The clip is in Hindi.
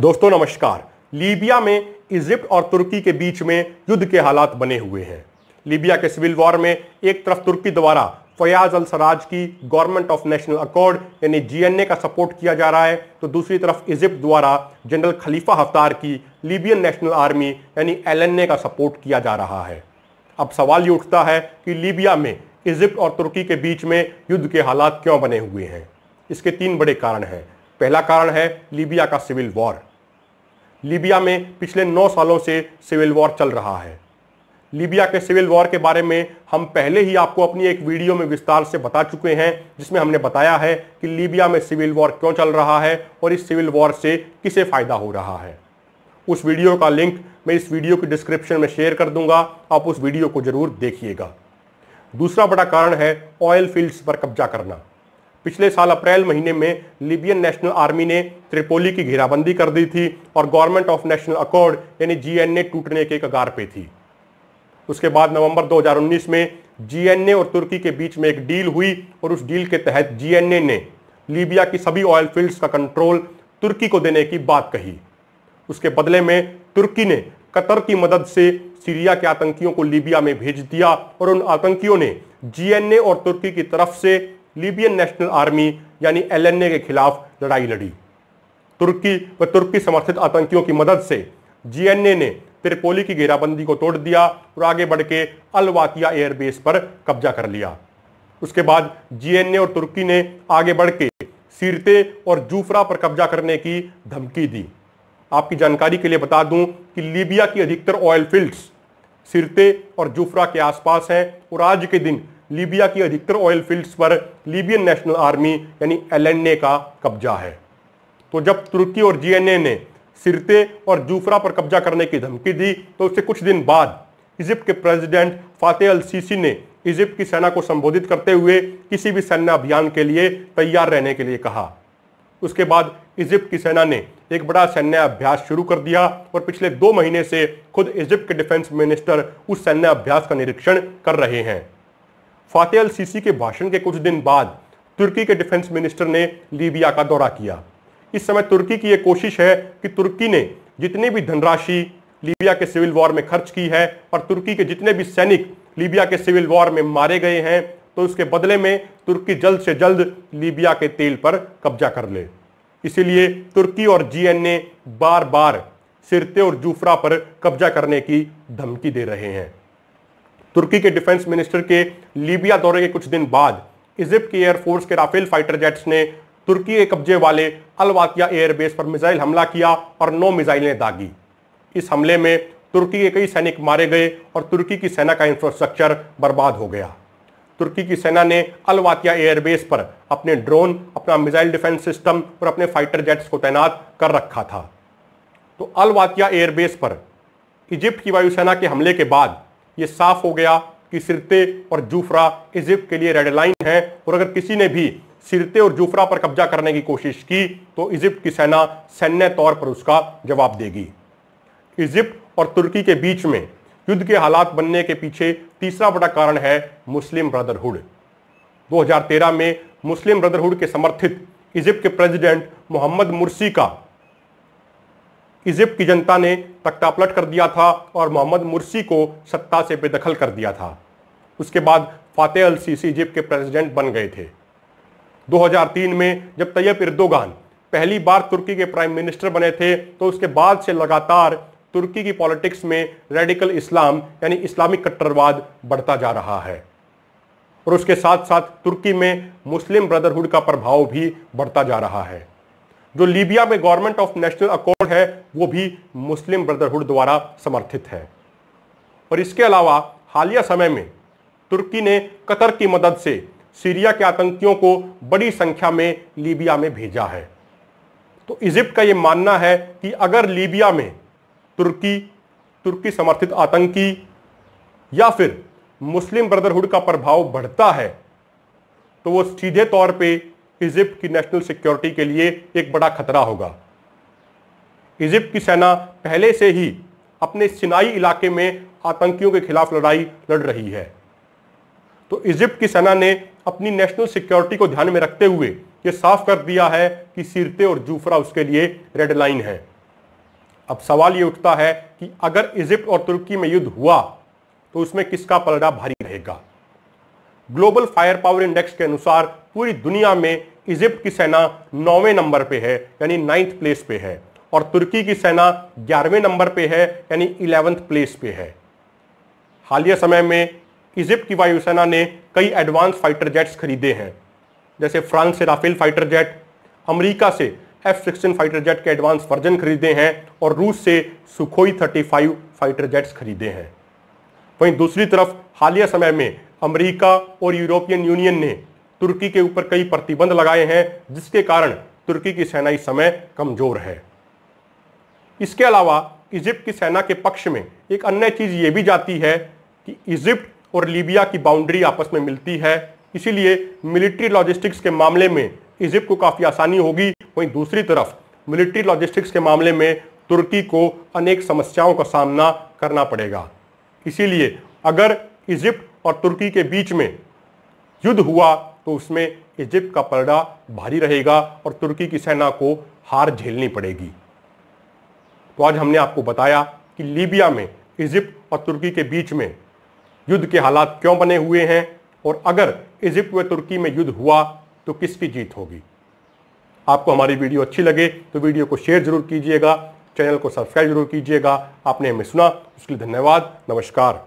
दोस्तों नमस्कार लीबिया में इजिप्ट और तुर्की के बीच में युद्ध के हालात बने हुए हैं लीबिया के सिविल वॉर में एक तरफ तुर्की द्वारा फयाज अल सराज की गवर्नमेंट ऑफ नेशनल अकॉर्ड यानी जीएनए का सपोर्ट किया जा रहा है तो दूसरी तरफ इजिप्ट द्वारा जनरल खलीफा हफ्तार की लीबियन नेशनल आर्मी यानी एल का सपोर्ट किया जा रहा है अब सवाल ये उठता है कि लीबिया में इजिप्ट और तुर्की के बीच में युद्ध के हालात क्यों बने हुए हैं इसके तीन बड़े कारण हैं पहला कारण है लीबिया का सिविल वॉर लीबिया में पिछले नौ सालों से सिविल वॉर चल रहा है लीबिया के सिविल वॉर के बारे में हम पहले ही आपको अपनी एक वीडियो में विस्तार से बता चुके हैं जिसमें हमने बताया है कि लीबिया में सिविल वॉर क्यों चल रहा है और इस सिविल वॉर से किसे फ़ायदा हो रहा है उस वीडियो का लिंक मैं इस वीडियो की डिस्क्रिप्शन में शेयर कर दूंगा आप उस वीडियो को जरूर देखिएगा दूसरा बड़ा कारण है ऑयल फील्ड्स पर कब्जा करना पिछले साल अप्रैल महीने में लिबियन नेशनल आर्मी ने त्रिपोली की घेराबंदी कर दी थी और गवर्नमेंट ऑफ नेशनल अकॉर्ड यानी जीएनए टूटने के कगार पे थी उसके बाद नवंबर 2019 में जीएनए और तुर्की के बीच में एक डील हुई और उस डील के तहत जीएनए ने लीबिया की सभी ऑयल फील्ड्स का कंट्रोल तुर्की को देने की बात कही उसके बदले में तुर्की ने कतर की मदद से सीरिया के आतंकियों को लीबिया में भेज दिया और उन आतंकियों ने जीएनए और तुर्की की तरफ से लीबियन नेशनल आर्मी यानी एलएनए के खिलाफ लड़ाई लड़ी तुर्की व तुर्की समर्थित आतंकियों की मदद से जीएनए ने त्रिपोली की घेराबंदी को तोड़ दिया और आगे बढ़ के अलवातिया एयरबेस पर कब्जा कर लिया उसके बाद जीएनए और तुर्की ने आगे बढ़ के सीरते और जूफरा पर कब्जा करने की धमकी दी आपकी जानकारी के लिए बता दूं कि लीबिया की अधिकतर ऑयल फील्ड्स सिरते और जूफरा के आसपास हैं और आज के दिन लीबिया की अधिकतर ऑयल फील्ड्स पर लीबियन नेशनल आर्मी यानी एलएनए का कब्जा है तो जब तुर्की और जीएनए ने सिरते और जूफरा पर कब्जा करने की धमकी दी तो उससे कुछ दिन बाद इजिप्ट के प्रेसिडेंट फातेह अल सीसी ने इजिप्ट की सेना को संबोधित करते हुए किसी भी सैन्य अभियान के लिए तैयार रहने के लिए कहा उसके बाद इजिप्ट की सेना ने एक बड़ा सैन्य अभ्यास शुरू कर दिया और पिछले दो महीने से खुद इजिप्ट के डिफेंस मिनिस्टर उस सैन्य अभ्यास का निरीक्षण कर रहे हैं फातेह अल सीसी के भाषण के कुछ दिन बाद तुर्की के डिफेंस मिनिस्टर ने लीबिया का दौरा किया इस समय तुर्की की यह कोशिश है कि तुर्की ने जितनी भी धनराशि लीबिया के सिविल वॉर में खर्च की है और तुर्की के जितने भी सैनिक लीबिया के सिविल वॉर में मारे गए हैं तो उसके बदले में तुर्की जल्द से जल्द लीबिया के तेल पर कब्जा कर ले इसीलिए तुर्की और जीएनए बार बार सिरते और जूफरा पर कब्जा करने की धमकी दे रहे हैं तुर्की के डिफेंस मिनिस्टर के लीबिया दौरे के कुछ दिन बाद इजिप्ट की एयरफोर्स के राफेल फाइटर जेट्स ने तुर्की के कब्जे वाले अलवाकिया एयरबेस पर मिसाइल हमला किया और नौ मिसाइलें दागी इस हमले में तुर्की के कई सैनिक मारे गए और तुर्की की सेना का इंफ्रास्ट्रक्चर बर्बाद हो गया तुर्की की सेना ने अलवाकिया एयरबेस पर अपने ड्रोन अपना मिसाइल डिफेंस सिस्टम और अपने फाइटर जेट्स को तैनात कर रखा था तो अलवातिया एयरबेस पर इजिप्ट की वायुसेना के हमले के बाद ये साफ हो गया कि सिरते और जूफरा इजिप्ट के लिए रेड लाइन है और अगर किसी ने भी सिरते और जूफरा पर कब्जा करने की कोशिश की तो इजिप्ट की सेना सैन्य तौर पर उसका जवाब देगी इजिप्ट और तुर्की के बीच में युद्ध के हालात बनने के पीछे तीसरा बड़ा कारण है मुस्लिम ब्रदरहुड 2013 में मुस्लिम ब्रदरहुड के समर्थित इजिप्ट के प्रेसिडेंट मोहम्मद मुर्सी का इजिप्ट की जनता ने तख्तापलट कर दिया था और मोहम्मद मुर्सी को सत्ता से बेदखल कर दिया था उसके बाद फातेह अल सीसी इजिप्ट के प्रेसिडेंट बन गए थे 2003 में जब तैयब इर्दोगान पहली बार तुर्की के प्राइम मिनिस्टर बने थे तो उसके बाद से लगातार तुर्की की पॉलिटिक्स में रेडिकल इस्लाम यानी इस्लामिक कट्टरवाद बढ़ता जा रहा है और उसके साथ साथ तुर्की में मुस्लिम ब्रदरहुड का प्रभाव भी बढ़ता जा रहा है जो लीबिया में गवर्नमेंट ऑफ नेशनल अकॉर्ड है वो भी मुस्लिम ब्रदरहुड द्वारा समर्थित है और इसके अलावा हालिया समय में तुर्की ने कतर की मदद से सीरिया के आतंकियों को बड़ी संख्या में लीबिया में भेजा है तो इजिप्ट का ये मानना है कि अगर लीबिया में तुर्की तुर्की समर्थित आतंकी या फिर मुस्लिम ब्रदरहुड का प्रभाव बढ़ता है तो वो सीधे तौर पे इजिप्ट की नेशनल सिक्योरिटी के लिए एक बड़ा खतरा होगा इजिप्ट की सेना पहले से ही अपने सिनाई इलाके में आतंकियों के खिलाफ लड़ाई लड़ रही है तो इजिप्ट की सेना ने अपनी नेशनल सिक्योरिटी को ध्यान में रखते हुए ये साफ कर दिया है कि सिरते और जूफरा उसके लिए रेड लाइन है अब सवाल ये उठता है कि अगर इजिप्ट और तुर्की में युद्ध हुआ तो उसमें किसका पलड़ा भारी रहेगा ग्लोबल फायर पावर इंडेक्स के अनुसार पूरी दुनिया में इजिप्ट की सेना नौवें नंबर पे है यानी नाइन्थ प्लेस पे है और तुर्की की सेना ग्यारहवें नंबर पे है यानी इलेवेंथ प्लेस पे है हालिया समय में इजिप्ट की वायुसेना ने कई एडवांस फाइटर जेट्स खरीदे हैं जैसे फ्रांस से राफेल फाइटर जेट अमेरिका से एफ सिक्सटीन फाइटर जेट के एडवांस वर्जन खरीदे हैं और रूस से Sukhoi thirty five fighter jets खरीदे हैं वहीं दूसरी तरफ हालिया समय में अमेरिका और यूरोपियन यूनियन ने तुर्की के ऊपर कई प्रतिबंध लगाए हैं जिसके कारण तुर्की की सेना इस समय कमजोर है इसके अलावा इजिप्ट की सेना के पक्ष में एक अन्य चीज़ ये भी जाती है कि इजिप्ट और लीबिया की बाउंड्री आपस में मिलती है इसीलिए मिलिट्री लॉजिस्टिक्स के मामले में इजिप्ट को काफ़ी आसानी होगी वहीं दूसरी तरफ मिलिट्री लॉजिस्टिक्स के मामले में तुर्की को अनेक समस्याओं का सामना करना पड़ेगा इसीलिए अगर इजिप्ट और तुर्की के बीच में युद्ध हुआ तो उसमें इजिप्ट का पलड़ा भारी रहेगा और तुर्की की सेना को हार झेलनी पड़ेगी तो आज हमने आपको बताया कि लीबिया में इजिप्ट और तुर्की के बीच में युद्ध के हालात क्यों बने हुए हैं और अगर इजिप्ट व तुर्की में युद्ध हुआ तो किसकी जीत होगी आपको हमारी वीडियो अच्छी लगे तो वीडियो को शेयर जरूर कीजिएगा चैनल को सब्सक्राइब जरूर कीजिएगा आपने हमें सुना उसके लिए धन्यवाद नमस्कार